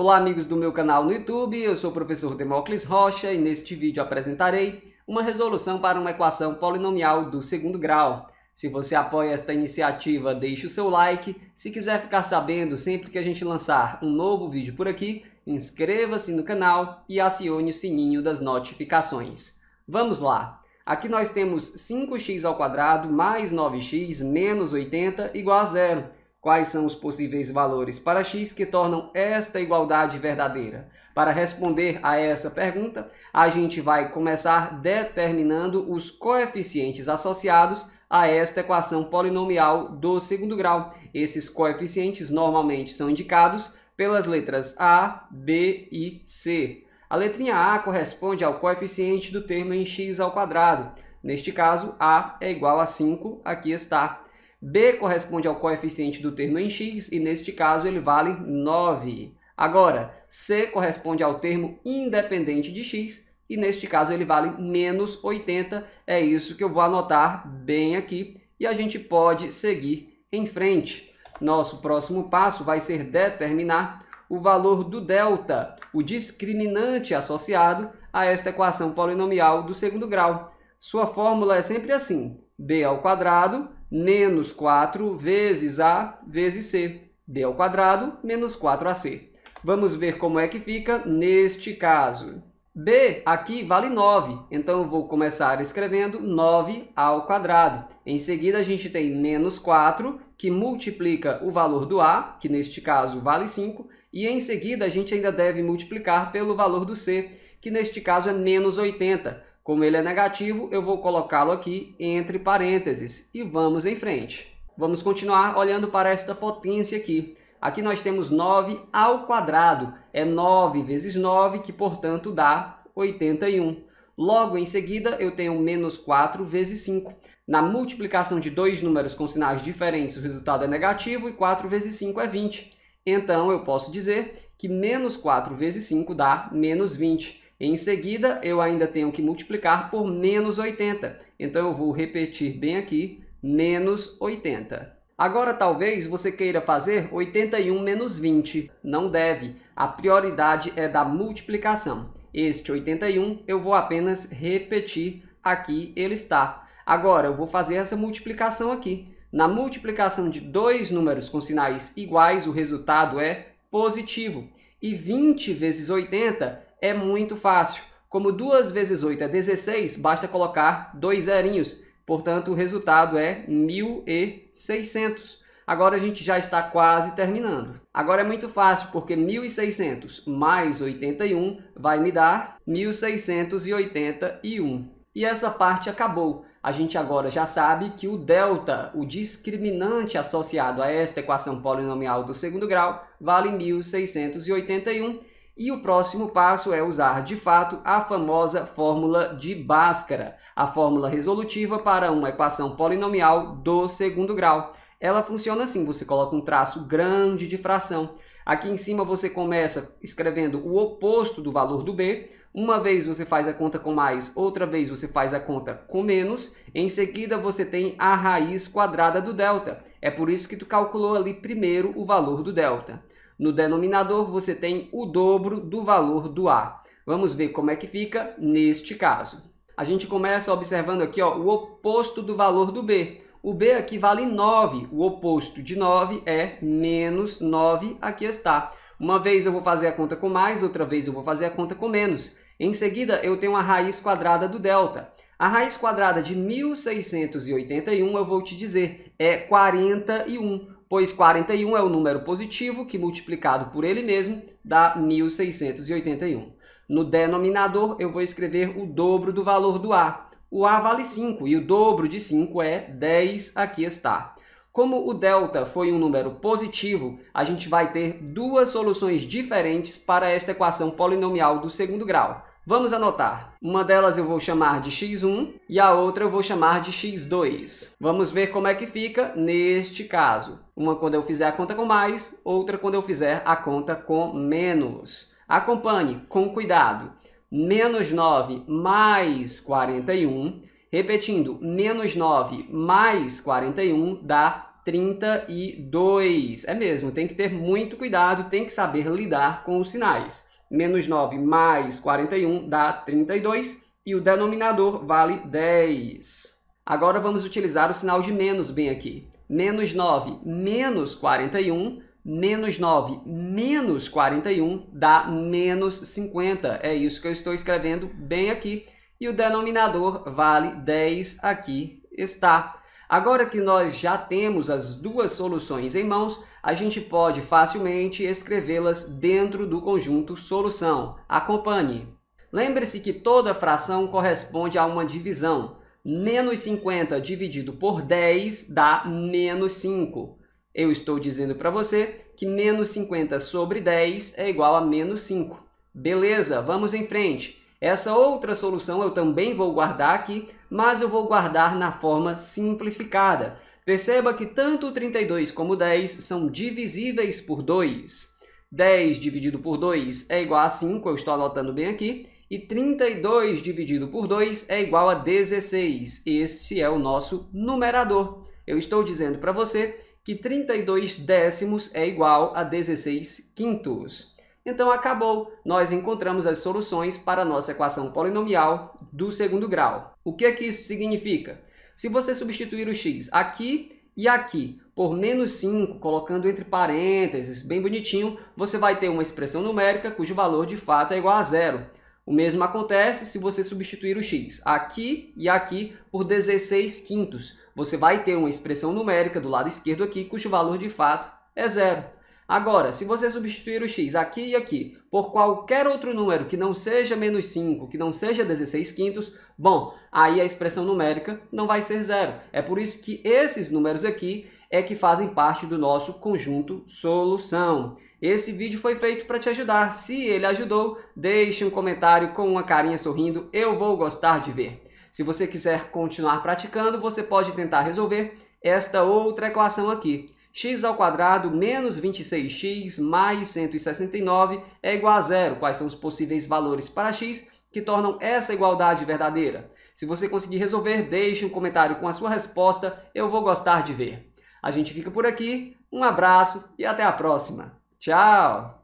Olá amigos do meu canal no YouTube, eu sou o professor Demócles Rocha e neste vídeo apresentarei uma resolução para uma equação polinomial do segundo grau. Se você apoia esta iniciativa, deixe o seu like. Se quiser ficar sabendo sempre que a gente lançar um novo vídeo por aqui, inscreva-se no canal e acione o sininho das notificações. Vamos lá! Aqui nós temos 5x ao quadrado mais 9x menos 80 igual a zero. Quais são os possíveis valores para x que tornam esta igualdade verdadeira? Para responder a essa pergunta, a gente vai começar determinando os coeficientes associados a esta equação polinomial do segundo grau. Esses coeficientes normalmente são indicados pelas letras A, B e C. A letrinha A corresponde ao coeficiente do termo em x ao quadrado. Neste caso, A é igual a 5, aqui está. B corresponde ao coeficiente do termo em x e, neste caso, ele vale 9. Agora, C corresponde ao termo independente de x e, neste caso, ele vale menos 80. É isso que eu vou anotar bem aqui e a gente pode seguir em frente. Nosso próximo passo vai ser determinar o valor do delta, o discriminante associado a esta equação polinomial do segundo grau. Sua fórmula é sempre assim, b ao quadrado menos 4 vezes A vezes C. D ao quadrado menos 4AC. Vamos ver como é que fica neste caso. B aqui vale 9, então eu vou começar escrevendo 9 ao quadrado. Em seguida, a gente tem menos 4, que multiplica o valor do A, que neste caso vale 5, e em seguida a gente ainda deve multiplicar pelo valor do C, que neste caso é menos 80. Como ele é negativo, eu vou colocá-lo aqui entre parênteses e vamos em frente. Vamos continuar olhando para esta potência aqui. Aqui nós temos 9 ao quadrado. É 9 vezes 9, que portanto dá 81. Logo em seguida, eu tenho menos 4 vezes 5. Na multiplicação de dois números com sinais diferentes, o resultado é negativo e 4 vezes 5 é 20. Então, eu posso dizer que menos 4 vezes 5 dá menos 20. Em seguida, eu ainda tenho que multiplicar por menos 80. Então, eu vou repetir bem aqui, menos 80. Agora, talvez você queira fazer 81 menos 20. Não deve. A prioridade é da multiplicação. Este 81, eu vou apenas repetir aqui, ele está. Agora, eu vou fazer essa multiplicação aqui. Na multiplicação de dois números com sinais iguais, o resultado é positivo. E 20 vezes 80 é muito fácil. Como 2 vezes 8 é 16, basta colocar dois zerinhos. Portanto, o resultado é 1.600. Agora a gente já está quase terminando. Agora é muito fácil, porque 1.600 mais 81 vai me dar 1.681. E essa parte acabou. A gente agora já sabe que o delta, o discriminante associado a esta equação polinomial do segundo grau, vale 1.681 e o próximo passo é usar, de fato, a famosa fórmula de Bhaskara, a fórmula resolutiva para uma equação polinomial do segundo grau. Ela funciona assim, você coloca um traço grande de fração. Aqui em cima você começa escrevendo o oposto do valor do B, uma vez você faz a conta com mais, outra vez você faz a conta com menos. Em seguida, você tem a raiz quadrada do delta. É por isso que tu calculou ali primeiro o valor do delta. No denominador, você tem o dobro do valor do A. Vamos ver como é que fica neste caso. A gente começa observando aqui ó, o oposto do valor do B. O B aqui vale 9, o oposto de 9 é menos 9, aqui está. Uma vez eu vou fazer a conta com mais, outra vez eu vou fazer a conta com menos. Em seguida, eu tenho a raiz quadrada do delta. A raiz quadrada de 1681, eu vou te dizer, é 41 pois 41 é o número positivo que, multiplicado por ele mesmo, dá 1681. No denominador, eu vou escrever o dobro do valor do A. O A vale 5 e o dobro de 5 é 10, aqui está. Como o delta foi um número positivo, a gente vai ter duas soluções diferentes para esta equação polinomial do segundo grau. Vamos anotar. Uma delas eu vou chamar de x1 e a outra eu vou chamar de x2. Vamos ver como é que fica neste caso. Uma quando eu fizer a conta com mais, outra quando eu fizer a conta com menos. Acompanhe com cuidado. Menos 9 mais 41. Repetindo, menos 9 mais 41 dá 32. É mesmo, tem que ter muito cuidado, tem que saber lidar com os sinais menos 9 mais 41 dá 32 e o denominador vale 10. Agora vamos utilizar o sinal de menos bem aqui. Menos 9 menos 41, menos 9 menos 41 dá menos 50. É isso que eu estou escrevendo bem aqui. E o denominador vale 10 aqui está. Agora que nós já temos as duas soluções em mãos, a gente pode facilmente escrevê-las dentro do conjunto solução. Acompanhe. Lembre-se que toda fração corresponde a uma divisão. Menos 50 dividido por 10 dá menos 5. Eu estou dizendo para você que menos 50 sobre 10 é igual a menos 5. Beleza, vamos em frente. Essa outra solução eu também vou guardar aqui, mas eu vou guardar na forma simplificada. Perceba que tanto 32 como 10 são divisíveis por 2. 10 dividido por 2 é igual a 5, eu estou anotando bem aqui. E 32 dividido por 2 é igual a 16. Esse é o nosso numerador. Eu estou dizendo para você que 32 décimos é igual a 16 quintos. Então acabou, nós encontramos as soluções para a nossa equação polinomial do segundo grau. O que é que isso significa? Se você substituir o x aqui e aqui por menos 5, colocando entre parênteses, bem bonitinho, você vai ter uma expressão numérica cujo valor de fato é igual a zero. O mesmo acontece se você substituir o x aqui e aqui por 16 quintos. Você vai ter uma expressão numérica do lado esquerdo aqui, cujo valor de fato é zero. Agora, se você substituir o x aqui e aqui por qualquer outro número que não seja menos 5, que não seja 16 quintos, bom, aí a expressão numérica não vai ser zero. É por isso que esses números aqui é que fazem parte do nosso conjunto solução. Esse vídeo foi feito para te ajudar. Se ele ajudou, deixe um comentário com uma carinha sorrindo, eu vou gostar de ver. Se você quiser continuar praticando, você pode tentar resolver esta outra equação aqui x ao quadrado menos 26x mais 169 é igual a zero. Quais são os possíveis valores para x que tornam essa igualdade verdadeira? Se você conseguir resolver, deixe um comentário com a sua resposta, eu vou gostar de ver. A gente fica por aqui, um abraço e até a próxima. Tchau!